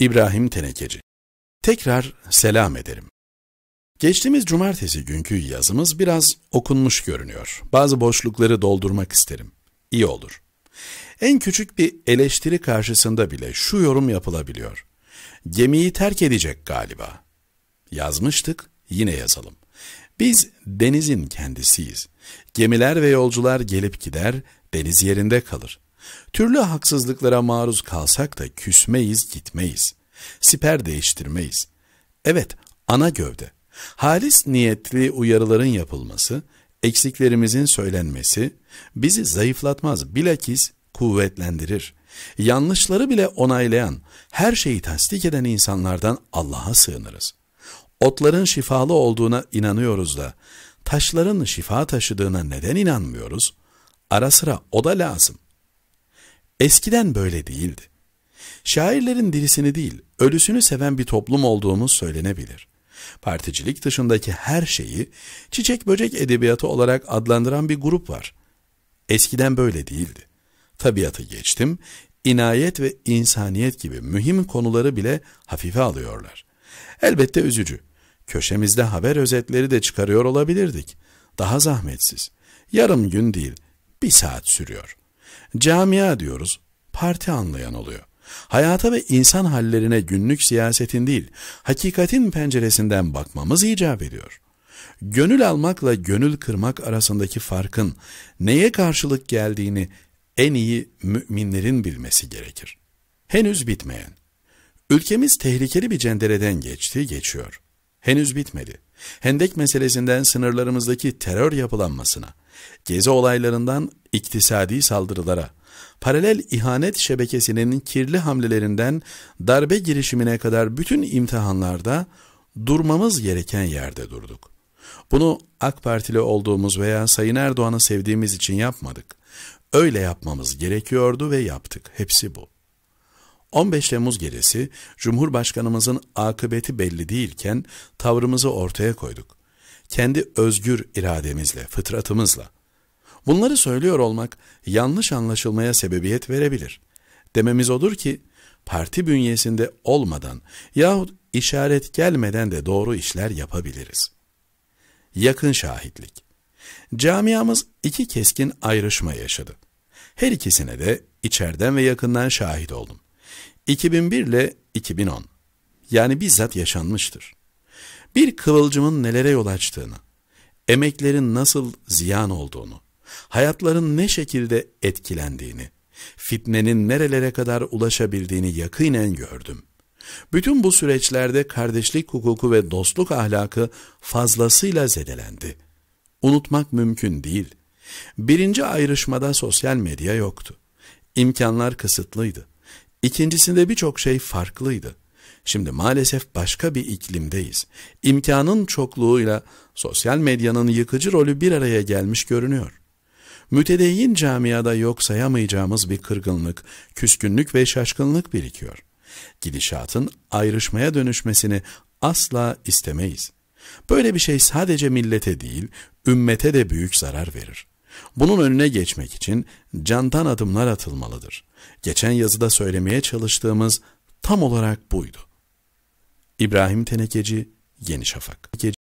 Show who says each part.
Speaker 1: İbrahim Tenekeci Tekrar selam ederim. Geçtiğimiz cumartesi günkü yazımız biraz okunmuş görünüyor. Bazı boşlukları doldurmak isterim. İyi olur. En küçük bir eleştiri karşısında bile şu yorum yapılabiliyor. Gemiyi terk edecek galiba. Yazmıştık, yine yazalım. Biz denizin kendisiyiz. Gemiler ve yolcular gelip gider, deniz yerinde kalır. Türlü haksızlıklara maruz kalsak da küsmeyiz, gitmeyiz. Siper değiştirmeyiz. Evet, ana gövde. Halis niyetli uyarıların yapılması, eksiklerimizin söylenmesi bizi zayıflatmaz, bilakis kuvvetlendirir. Yanlışları bile onaylayan, her şeyi tasdik eden insanlardan Allah'a sığınırız. Otların şifalı olduğuna inanıyoruz da, taşların şifa taşıdığına neden inanmıyoruz? Ara sıra o da lazım. Eskiden böyle değildi. Şairlerin dirisini değil, ölüsünü seven bir toplum olduğumuz söylenebilir. Particilik dışındaki her şeyi çiçek böcek edebiyatı olarak adlandıran bir grup var. Eskiden böyle değildi. Tabiatı geçtim, inayet ve insaniyet gibi mühim konuları bile hafife alıyorlar. Elbette üzücü. Köşemizde haber özetleri de çıkarıyor olabilirdik. Daha zahmetsiz. Yarım gün değil, bir saat sürüyor.'' Camia diyoruz, parti anlayan oluyor. Hayata ve insan hallerine günlük siyasetin değil, hakikatin penceresinden bakmamız icap ediyor. Gönül almakla gönül kırmak arasındaki farkın neye karşılık geldiğini en iyi müminlerin bilmesi gerekir. Henüz bitmeyen. Ülkemiz tehlikeli bir cendereden geçti, geçiyor. Henüz bitmedi. Hendek meselesinden sınırlarımızdaki terör yapılanmasına, Gezi olaylarından iktisadi saldırılara, paralel ihanet şebekesinin kirli hamlelerinden darbe girişimine kadar bütün imtihanlarda durmamız gereken yerde durduk. Bunu AK Partili olduğumuz veya Sayın Erdoğan'ı sevdiğimiz için yapmadık. Öyle yapmamız gerekiyordu ve yaptık. Hepsi bu. 15 Temmuz gecesi Cumhurbaşkanımızın akıbeti belli değilken tavrımızı ortaya koyduk kendi özgür irademizle, fıtratımızla. Bunları söylüyor olmak yanlış anlaşılmaya sebebiyet verebilir. Dememiz odur ki parti bünyesinde olmadan yahut işaret gelmeden de doğru işler yapabiliriz. Yakın şahitlik Camiamız iki keskin ayrışma yaşadı. Her ikisine de içerden ve yakından şahit oldum. 2001 ile 2010 yani bizzat yaşanmıştır bir kıvılcımın nelere yol açtığını, emeklerin nasıl ziyan olduğunu, hayatların ne şekilde etkilendiğini, fitnenin nerelere kadar ulaşabildiğini yakinen gördüm. Bütün bu süreçlerde kardeşlik hukuku ve dostluk ahlakı fazlasıyla zedelendi. Unutmak mümkün değil. Birinci ayrışmada sosyal medya yoktu. İmkanlar kısıtlıydı. İkincisinde birçok şey farklıydı. Şimdi maalesef başka bir iklimdeyiz. İmkanın çokluğuyla sosyal medyanın yıkıcı rolü bir araya gelmiş görünüyor. Mütedeyyin camiada yok sayamayacağımız bir kırgınlık, küskünlük ve şaşkınlık birikiyor. Gidişatın ayrışmaya dönüşmesini asla istemeyiz. Böyle bir şey sadece millete değil, ümmete de büyük zarar verir. Bunun önüne geçmek için cantan adımlar atılmalıdır. Geçen yazıda söylemeye çalıştığımız tam olarak buydu. İbrahim Tenekeci, Yeni Şafak.